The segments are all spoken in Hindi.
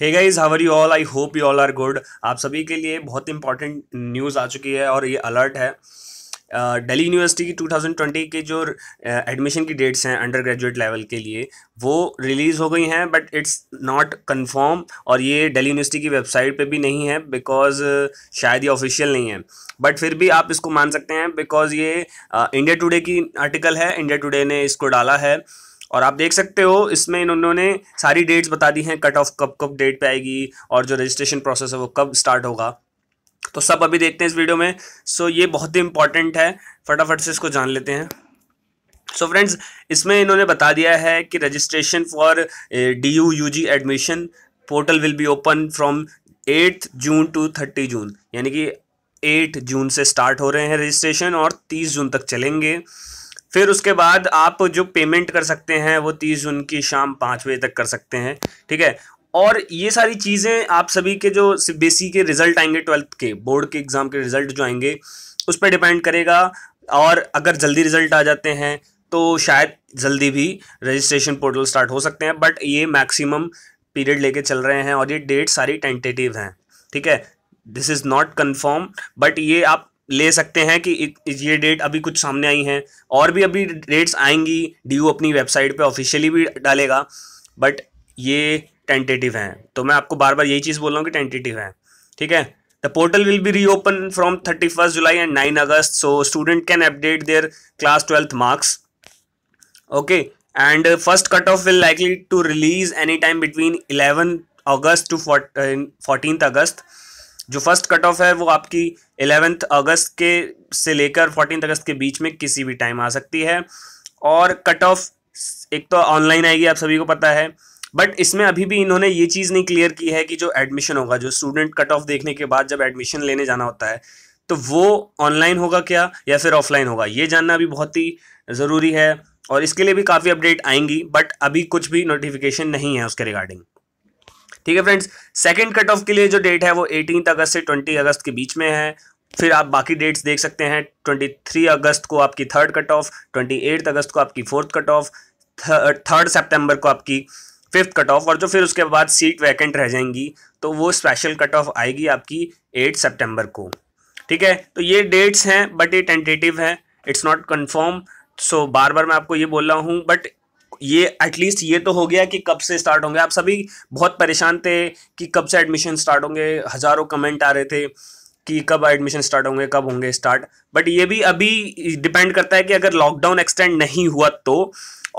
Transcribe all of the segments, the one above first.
hey guys how are you all I hope you all are good आप सभी के लिए बहुत इंपॉर्टेंट न्यूज़ आ चुकी है और ये अलर्ट है दिल्ली uh, यूनिवर्सिटी की 2020 के जो एडमिशन uh, की डेट्स हैं अंडर ग्रेजुएट लेवल के लिए वो रिलीज़ हो गई हैं बट इट्स नॉट कंफर्म और ये दिल्ली यूनिवर्सिटी की वेबसाइट पे भी नहीं है बिकॉज uh, शायद ये ऑफिशियल नहीं है बट फिर भी आप इसको मान सकते हैं बिकॉज ये इंडिया टुडे की आर्टिकल है इंडिया टुडे ने इसको डाला है और आप देख सकते हो इसमें इन्होंने सारी डेट्स बता दी हैं कट ऑफ कब कब डेट पे आएगी और जो रजिस्ट्रेशन प्रोसेस है वो कब स्टार्ट होगा तो सब अभी देखते हैं इस वीडियो में सो ये बहुत ही इंपॉर्टेंट है फटाफट से इसको जान लेते हैं सो so फ्रेंड्स इसमें इन्होंने बता दिया है कि registration for D U U G admission portal will be open from eighth June to thirty June यानी कि एट जून से स्टार्ट हो रहे हैं रजिस्ट्रेशन और तीस जून तक चलेंगे फिर उसके बाद आप जो पेमेंट कर सकते हैं वो तीस जून की शाम पाँच बजे तक कर सकते हैं ठीक है और ये सारी चीज़ें आप सभी के जो बेसी के रिज़ल्ट आएंगे ट्वेल्थ के बोर्ड के एग्ज़ाम के रिज़ल्ट जो आएंगे उस पर डिपेंड करेगा और अगर जल्दी रिज़ल्ट आ जाते हैं तो शायद जल्दी भी रजिस्ट्रेशन पोर्टल स्टार्ट हो सकते हैं बट ये मैक्सिमम पीरियड लेके चल रहे हैं और ये डेट सारी टेंटेटिव हैं ठीक है this is not confirm but ये आप ले सकते हैं कि ये डेट अभी कुछ सामने आई हैं और भी अभी डेट्स आएंगी डी अपनी वेबसाइट पे ऑफिशियली भी डालेगा बट ये टेंटेटिव हैं तो मैं आपको बार बार यही चीज़ बोल रहा हूँ कि टेंटेटिव है ठीक है the portal will be reopen from thirty first July and nine August so student can update their class twelfth marks okay and first cut off will likely to release any time between eleven August to fourteen August जो फर्स्ट कट ऑफ है वो आपकी एलेवेंथ अगस्त के से लेकर फोर्टीन अगस्त के बीच में किसी भी टाइम आ सकती है और कट ऑफ एक तो ऑनलाइन आएगी आप सभी को पता है बट इसमें अभी भी इन्होंने ये चीज़ नहीं क्लियर की है कि जो एडमिशन होगा जो स्टूडेंट कट ऑफ देखने के बाद जब एडमिशन लेने जाना होता है तो वो ऑनलाइन होगा क्या या फिर ऑफलाइन होगा ये जानना भी बहुत ही ज़रूरी है और इसके लिए भी काफ़ी अपडेट आएंगी बट अभी कुछ भी नोटिफिकेशन नहीं है उसके रिगार्डिंग ठीक है फ्रेंड्स सेकंड कट ऑफ के लिए जो डेट है वो एटीन अगस्त से ट्वेंटी अगस्त के बीच में है फिर आप बाकी डेट्स देख सकते हैं 23 अगस्त को आपकी थर्ड कट ऑफ 28 अगस्त को आपकी फोर्थ कट ऑफ थर्ड सितंबर को आपकी फिफ्थ कट ऑफ और जो फिर उसके बाद सीट वैकेंट रह जाएंगी तो वो स्पेशल कट ऑफ आएगी आपकी एट सेप्टेम्बर को ठीक है तो ये डेट्स हैं बट ये टेंटेटिव है इट्स नॉट कन्फर्म सो बार बार मैं आपको ये बोल रहा हूँ बट ये एटलीस्ट ये तो हो गया कि कब से स्टार्ट होंगे आप सभी बहुत परेशान थे कि कब से एडमिशन स्टार्ट होंगे हज़ारों कमेंट आ रहे थे कि कब एडमिशन स्टार्ट होंगे कब होंगे स्टार्ट बट ये भी अभी डिपेंड करता है कि अगर लॉकडाउन एक्सटेंड नहीं हुआ तो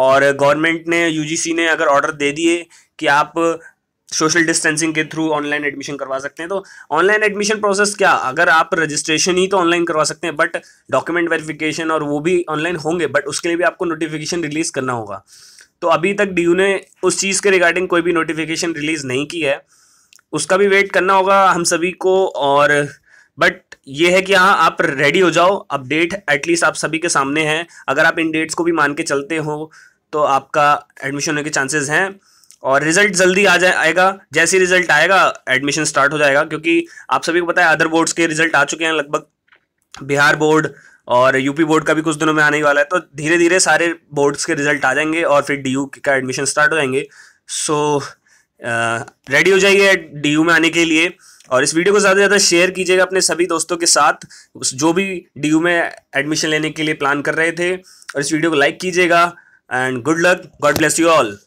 और गवर्नमेंट ने यूजीसी ने अगर ऑर्डर दे दिए कि आप सोशल डिस्टेंसिंग के थ्रू ऑनलाइन एडमिशन करवा सकते हैं तो ऑनलाइन एडमिशन प्रोसेस क्या अगर आप रजिस्ट्रेशन ही तो ऑनलाइन करवा सकते हैं बट डॉक्यूमेंट वेरिफिकेशन और वो भी ऑनलाइन होंगे बट उसके लिए भी आपको नोटिफिकेशन रिलीज़ करना होगा तो अभी तक डी ने उस चीज़ के रिगार्डिंग कोई भी नोटिफिकेशन रिलीज़ नहीं की है उसका भी वेट करना होगा हम सभी को और बट ये है कि हाँ आप रेडी हो जाओ अपडेट एटलीस्ट आप सभी के सामने हैं अगर आप इन डेट्स को भी मान के चलते हो तो आपका एडमिशन होने के चांसेस हैं और रिजल्ट जल्दी आ जाएगा आएगा जैसे रिजल्ट आएगा एडमिशन स्टार्ट हो जाएगा क्योंकि आप सभी को पता है अदर बोर्ड्स के रिजल्ट आ चुके हैं लगभग बिहार बोर्ड और यूपी बोर्ड का भी कुछ दिनों में आने वाला है तो धीरे धीरे सारे बोर्ड्स के रिजल्ट आ जाएंगे और फिर डी का एडमिशन स्टार्ट हो जाएंगे सो रेडी हो जाइए डी में आने के लिए और इस वीडियो को ज़्यादा से ज़्यादा शेयर कीजिएगा अपने सभी दोस्तों के साथ जो भी डी में एडमिशन लेने के लिए प्लान कर रहे थे और इस वीडियो को लाइक कीजिएगा and good luck God bless you all